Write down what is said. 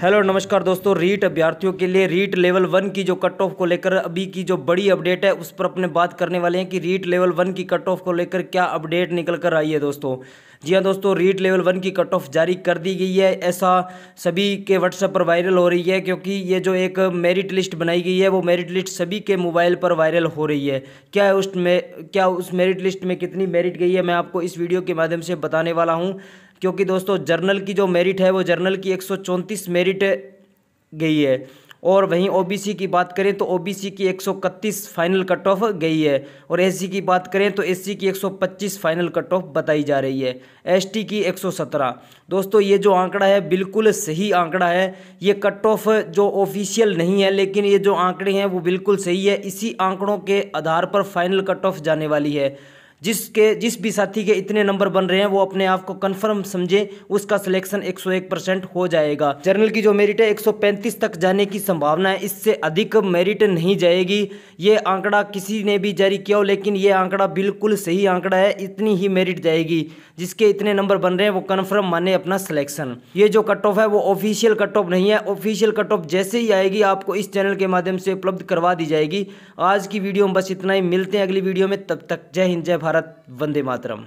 hello नमस्कार दोस्तों रीट अभ्यर्थियों के लिए रीट लेवल वन की जो कट ऑफ को लेकर अभी की जो बड़ी अपडेट है उस पर अपने बात करने वाले हैं कि रीट लेवल वन की कट ऑफ को लेकर क्या अपडेट निकल कर आई है दोस्तों जी हाँ दोस्तों रीट लेवल वन की कट ऑफ जारी कर दी गई है ऐसा सभी के व्हाट्सएप पर वायरल हो रही है क्योंकि ये जो एक मेरिट लिस्ट बनाई गई है वो मेरिट लिस्ट सभी के मोबाइल पर वायरल हो रही है क्या उस में क्या उस मेरिट लिस्ट में कितनी मेरिट गई है मैं आपको इस वीडियो के माध्यम से बताने वाला हूँ क्योंकि दोस्तों जर्नल की जो मेरिट है वो जर्नल की एक मेरिट गई है और वहीं ओबीसी की बात करें तो ओबीसी की 131 फाइनल कट ऑफ गई है और एससी की बात करें तो एससी की 125 फाइनल कट ऑफ बताई जा रही है एसटी की 117 दोस्तों ये जो आंकड़ा है बिल्कुल सही आंकड़ा है ये कट ऑफ जो ऑफिशियल नहीं है लेकिन ये जो आंकड़े हैं वो बिल्कुल सही है इसी आंकड़ों के आधार पर फाइनल कट ऑफ जाने वाली है जिसके जिस भी साथी के इतने नंबर बन रहे हैं वो अपने आप को कन्फर्म समझे उसका सिलेक्शन 101 परसेंट हो जाएगा जर्नल की जो मेरिट है 135 तक जाने की संभावना है इससे अधिक मेरिट नहीं जाएगी ये आंकड़ा किसी ने भी जारी किया हो लेकिन ये आंकड़ा बिल्कुल सही आंकड़ा है इतनी ही मेरिट जाएगी जिसके इतने नंबर बन रहे हैं वो कन्फर्म माने अपना सिलेक्शन ये जो कट ऑफ है वो ऑफिशियल कट ऑफ नहीं है ऑफिशियल कट ऑफ जैसे ही आएगी आपको इस चैनल के माध्यम से उपलब्ध करवा दी जाएगी आज की वीडियो में बस इतना ही मिलते हैं अगली वीडियो में तब तक जय हिंद जय भारत भारत वंदे मातरम